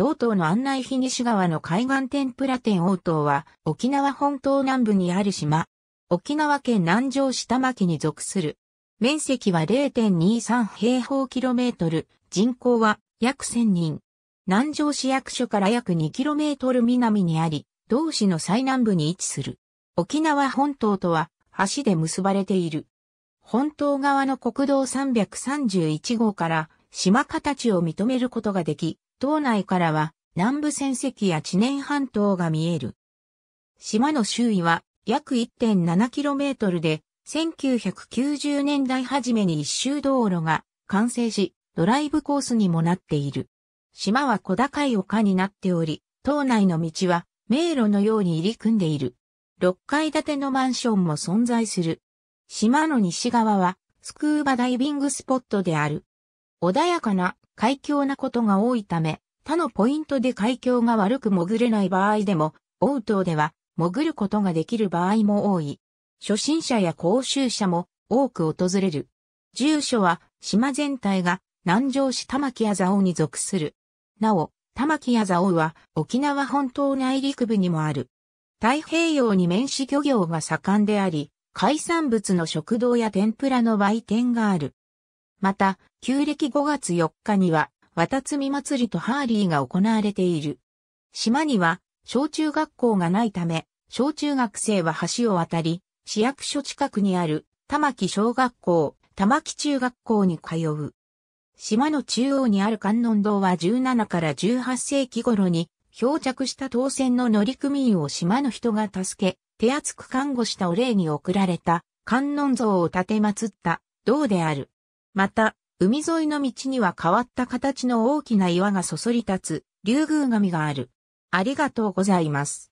同島の案内日西側の海岸天ぷら店王島は、沖縄本島南部にある島。沖縄県南城下牧に属する。面積は0.23平方キロメートル、人口は約1000人。南城市役所から約2キロメートル南にあり、同市の最南部に位置する。沖縄本島とは橋で結ばれている。本島側の国道331号から島形を認めることができ、島内からは南部戦績や知念半島が見える。島の周囲は約 1.7km で、1990年代初めに一周道路が完成し、ドライブコースにもなっている。島は小高い丘になっており、島内の道は迷路のように入り組んでいる。6階建てのマンションも存在する。島の西側はスクーバダイビングスポットである。穏やかな海峡なことが多いため、他のポイントで海峡が悪く潜れない場合でも、王島では潜ることができる場合も多い。初心者や講習者も多く訪れる。住所は島全体が南城市玉木屋蔵王に属する。なお、玉木屋蔵王は沖縄本島内陸部にもある。太平洋に面子漁業が盛んであり、海産物の食堂や天ぷらの売店がある。また、旧暦5月4日には、渡積祭りとハーリーが行われている。島には、小中学校がないため、小中学生は橋を渡り、市役所近くにある、玉木小学校、玉木中学校に通う。島の中央にある観音堂は17から18世紀頃に、漂着した当選の乗組員を島の人が助け、手厚く看護したお礼に贈られた、観音像を建て祀った、道である。また、海沿いの道には変わった形の大きな岩がそそり立つ、竜宮神がある。ありがとうございます。